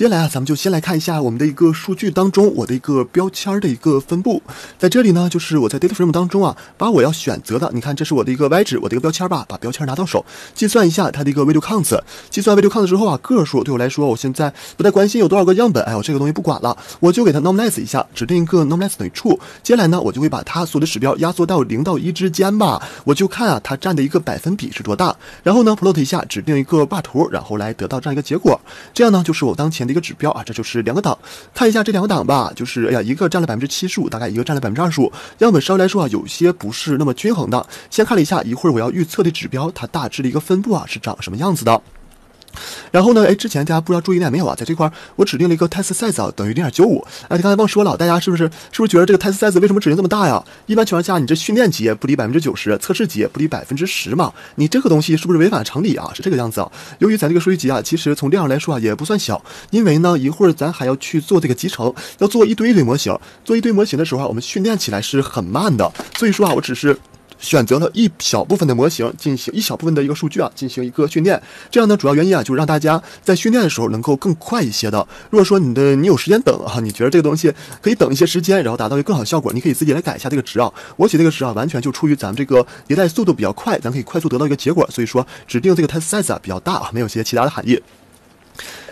接下来啊，咱们就先来看一下我们的一个数据当中，我的一个标签的一个分布。在这里呢，就是我在 data frame 当中啊，把我要选择的，你看，这是我的一个 y 值，我的一个标签吧，把标签拿到手，计算一下它的一个 v i d e o counts。计算 v i d e o counts 之后啊，个数对我来说，我现在不太关心有多少个样本，哎，我这个东西不管了，我就给它 normalize 一下，指定一个 normalize 等于 true。接下来呢，我就会把它所有的指标压缩到零到一之间吧，我就看啊，它占的一个百分比是多大。然后呢，plot 一下，指定一个霸图，然后来得到这样一个结果。这样呢，就是我当前。一个指标啊，这就是两个档，看一下这两个档吧，就是哎呀，一个占了百分之七十五，大概一个占了百分之二十五，样本稍微来说啊，有些不是那么均衡的。先看了一下，一会儿我要预测的指标，它大致的一个分布啊，是长什么样子的。然后呢？哎，之前大家不知道注意力没有啊？在这块儿我指定了一个 test size 等于零点九五。哎，刚才忘说了，大家是不是是不是觉得这个 test size 为什么指定这么大呀？一般情况下，你这训练也不离百分之九十，测试也不离百分之十嘛？你这个东西是不是违反常理啊？是这个样子啊。由于咱这个数据集啊，其实从量上来说啊，也不算小。因为呢，一会儿咱还要去做这个集成，要做一堆一堆模型。做一堆模型的时候啊，我们训练起来是很慢的。所以说啊，我只是。选择了一小部分的模型进行一小部分的一个数据啊进行一个训练，这样呢主要原因啊就是让大家在训练的时候能够更快一些的。如果说你的你有时间等啊，你觉得这个东西可以等一些时间，然后达到一个更好的效果，你可以自己来改一下这个值啊。我写这个值啊完全就出于咱们这个迭代速度比较快，咱可以快速得到一个结果，所以说指定这个 test size 啊比较大啊，没有些其他的含义。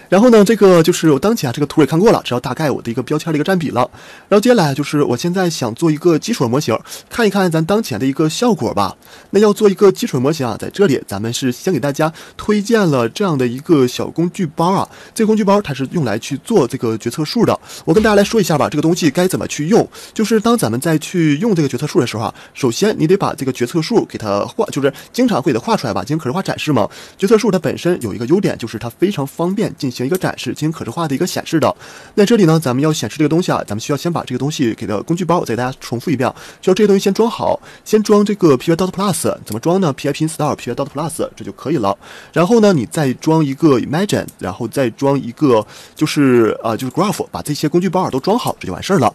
然后呢，这个就是我当前啊，这个图也看过了，知道大概我的一个标签的一个占比了。然后接下来就是我现在想做一个基础模型，看一看咱当前的一个效果吧。那要做一个基础模型啊，在这里咱们是先给大家推荐了这样的一个小工具包啊。这个工具包它是用来去做这个决策树的。我跟大家来说一下吧，这个东西该怎么去用？就是当咱们再去用这个决策树的时候啊，首先你得把这个决策树给它画，就是经常会给它画出来吧，进行可视化展示嘛。决策树它本身有一个优点，就是它非常方便进行。行一个展示，进行可视化的一个显示的。那这里呢，咱们要显示这个东西啊，咱们需要先把这个东西给它工具包。再给大家重复一遍，需要这些东西先装好，先装这个 Pydotplus 怎么装呢 p y p i n s t a r Pydotplus 这就可以了。然后呢，你再装一个 Image，i n 然后再装一个就是啊就是 Graph，把这些工具包都装好，这就完事儿了。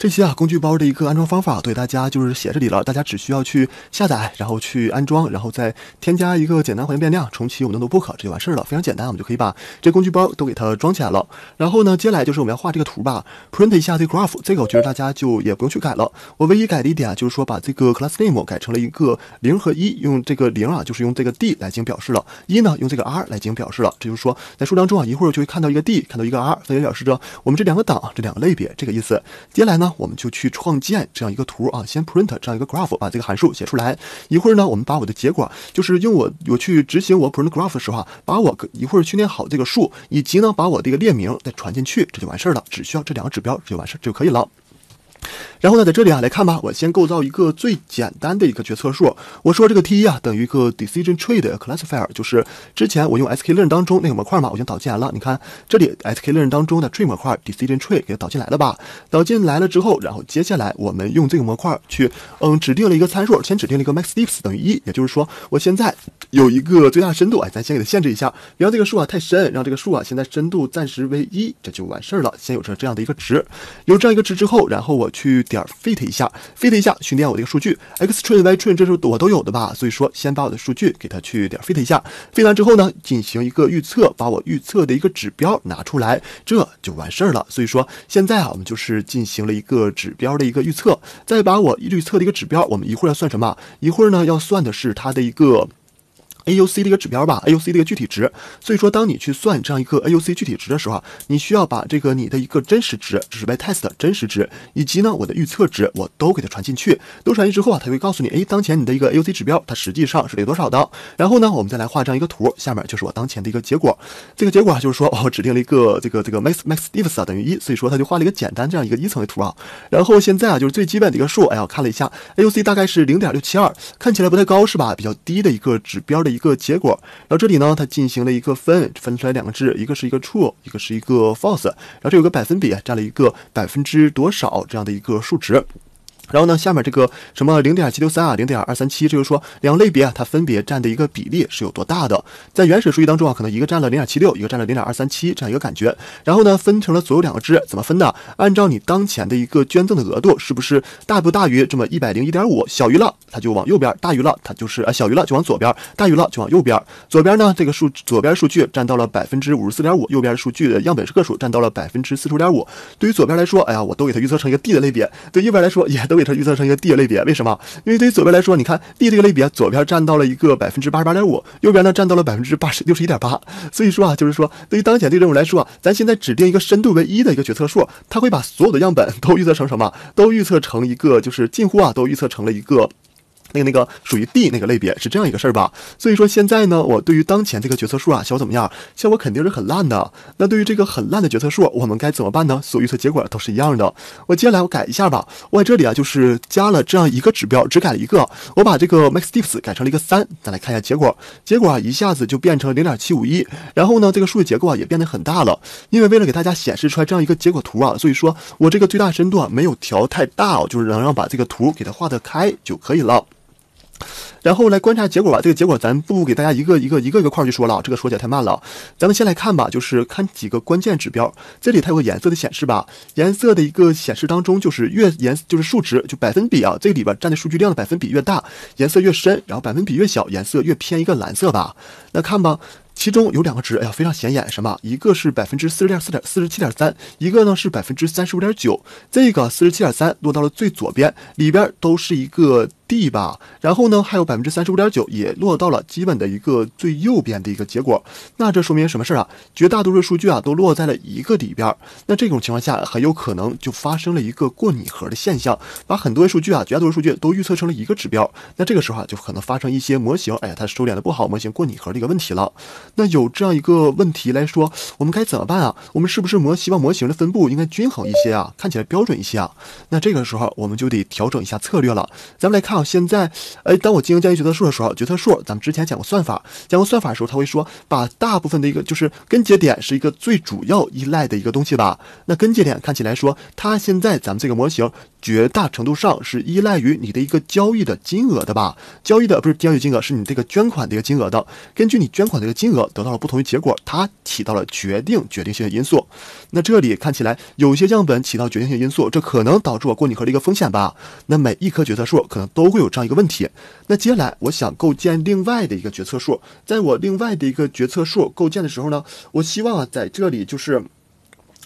这些啊，工具包的一个安装方法，对大家就是写这里了。大家只需要去下载，然后去安装，然后再添加一个简单环境变量，重启我们的 notebook，这就完事儿了，非常简单，我们就可以把这工具包都给它装起来了。然后呢，接下来就是我们要画这个图吧，print 一下这个 graph，这个我觉得大家就也不用去改了。我唯一改的一点啊，就是说把这个 class name 改成了一个零和一，用这个零啊，就是用这个 d 来进行表示了，一呢用这个 r 来进行表示了。这就是说在数当中啊，一会儿就会看到一个 d，看到一个 r，分别表示着我们这两个档，这两个类别这个意思。接下来呢？我们就去创建这样一个图啊，先 print 这样一个 graph，把这个函数写出来。一会儿呢，我们把我的结果，就是用我我去执行我 print graph 的时候啊，把我一会儿训练好这个数，以及呢把我这个列名再传进去，这就完事儿了。只需要这两个指标，这就完事儿就可以了。然后呢，在这里啊，来看吧。我先构造一个最简单的一个决策树。我说这个 T 一啊，等于一个 decision tree 的 classifier，就是之前我用 sklearn 当中那个模块嘛，我已经导进来了。你看这里 sklearn 当中的 tree 模块 decision tree 给它导进来了吧？导进来了之后，然后接下来我们用这个模块去，嗯，指定了一个参数，先指定了一个 max_depth 等于一，也就是说我现在有一个最大深度，哎，咱先给它限制一下，别让这个树啊太深，让这个树啊现在深度暂时为一，这就完事儿了。先有着这样的一个值，有这样一个值之后，然后我去。去点 fit 一下，fit 一下训练我的一个数据，x train y train 这是我都有的吧，所以说先把我的数据给它去点 fit 一下，fit 完之后呢，进行一个预测，把我预测的一个指标拿出来，这就完事儿了。所以说现在啊，我们就是进行了一个指标的一个预测，再把我预测的一个指标，我们一会儿要算什么？一会儿呢要算的是它的一个。AUC 的一个指标吧，AUC 的一个具体值。所以说，当你去算这样一个 AUC 具体值的时候，你需要把这个你的一个真实值，就是被 y test 真实值，以及呢我的预测值，我都给它传进去。都传进去之后啊，它会告诉你，哎，当前你的一个 AUC 指标，它实际上是多少的。然后呢，我们再来画这样一个图，下面就是我当前的一个结果。这个结果啊，就是说，我指定了一个这个这个 max max d i p t 啊等于一，所以说它就画了一个简单这样一个一层的图啊。然后现在啊，就是最基本的一个数，哎，我看了一下，AUC 大概是零点六七二，看起来不太高是吧？比较低的一个指标的。一个结果，然后这里呢，它进行了一个分，分出来两个值，一个是一个 true，一个是一个 false，然后这有个百分比，占了一个百分之多少这样的一个数值。然后呢，下面这个什么零点七六三啊，零点二三七，就是说两类别啊，它分别占的一个比例是有多大的？在原始数据当中啊，可能一个占了零点七六，一个占了零点二三七，这样一个感觉。然后呢，分成了左右两个支，怎么分呢？按照你当前的一个捐赠的额度，是不是大不大于这么一百零一点五？小于了，它就往右边；，大于了，它就是啊，小于了就往左边；，大于了就往右边。左边呢，这个数左边数据占到了百分之五十四点五，右边数据的样本个数占到了百分之四十五点五。对于左边来说，哎呀，我都给它预测成一个 D 的类别；，对右边来说，也都。预测预测成一个 D 类别，为什么？因为对于左边来说，你看 D 这个类别，左边占到了一个百分之八十八点五，右边呢占到了百分之八十六十一点八。所以说啊，就是说对于当前个任务来说，咱现在指定一个深度为一的一个决策数，它会把所有的样本都预测成什么？都预测成一个，就是近乎啊，都预测成了一个。那个那个属于 D 那个类别是这样一个事儿吧？所以说现在呢，我对于当前这个决策树啊，效果怎么样？效果肯定是很烂的。那对于这个很烂的决策树，我们该怎么办呢？所预测结果都是一样的。我接下来我改一下吧。我这里啊，就是加了这样一个指标，只改了一个，我把这个 max d i f f 改成了一个三。再来看一下结果，结果啊一下子就变成零点七五一。然后呢，这个数据结构啊也变得很大了。因为为了给大家显示出来这样一个结果图啊，所以说我这个最大深度啊没有调太大哦，就是能让把这个图给它画得开就可以了。然后来观察结果吧，这个结果咱不给大家一个一个一个一个块儿去说了，这个说起来太慢了，咱们先来看吧，就是看几个关键指标。这里它有个颜色的显示吧，颜色的一个显示当中，就是越颜色就是数值就百分比啊，这里边占的数据量的百分比越大，颜色越深，然后百分比越小，颜色越偏一个蓝色吧。那看吧，其中有两个值，哎呀，非常显眼，什么？一个是百分之四十点四点四十七点三，一个呢是百分之三十五点九，这个四十七点三落到了最左边，里边都是一个。D 吧，然后呢，还有百分之三十五点九也落到了基本的一个最右边的一个结果，那这说明什么事儿啊？绝大多数数据啊都落在了一个里边儿，那这种情况下很有可能就发生了一个过拟合的现象，把很多数据啊绝大多数数据都预测成了一个指标，那这个时候啊就可能发生一些模型，哎，它收敛的不好，模型过拟合的一个问题了。那有这样一个问题来说，我们该怎么办啊？我们是不是模希望模型的分布应该均衡一些啊？看起来标准一些啊？那这个时候我们就得调整一下策略了，咱们来看。到现在，哎，当我进行交易决策树的时候，决策树，咱们之前讲过算法，讲过算法的时候，他会说，把大部分的一个就是根节点是一个最主要依赖的一个东西吧。那根节点看起来说，它现在咱们这个模型，绝大程度上是依赖于你的一个交易的金额的吧？交易的不是交易金额，是你这个捐款的一个金额的。根据你捐款的一个金额得到了不同的结果，它起到了决定决定性的因素。那这里看起来有些样本起到决定性因素，这可能导致我过拟合的一个风险吧？那每一棵决策树可能都。会有这样一个问题，那接下来我想构建另外的一个决策树，在我另外的一个决策树构建的时候呢，我希望在这里就是。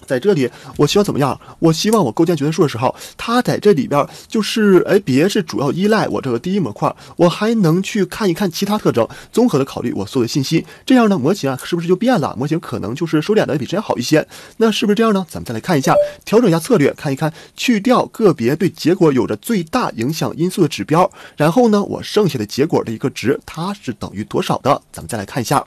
在这里，我希望怎么样？我希望我构建决策树的时候，它在这里边就是，哎，别是主要依赖我这个第一模块，我还能去看一看其他特征，综合的考虑我所有的信息，这样呢，模型啊，是不是就变了？模型可能就是收敛的比之前好一些，那是不是这样呢？咱们再来看一下，调整一下策略，看一看去掉个别对结果有着最大影响因素的指标，然后呢，我剩下的结果的一个值，它是等于多少的？咱们再来看一下。